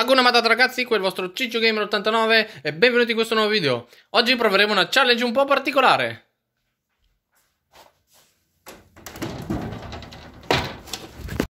Hakuna Matata ragazzi, qui è il vostro CiccioGamer89 e benvenuti in questo nuovo video. Oggi proveremo una challenge un po' particolare.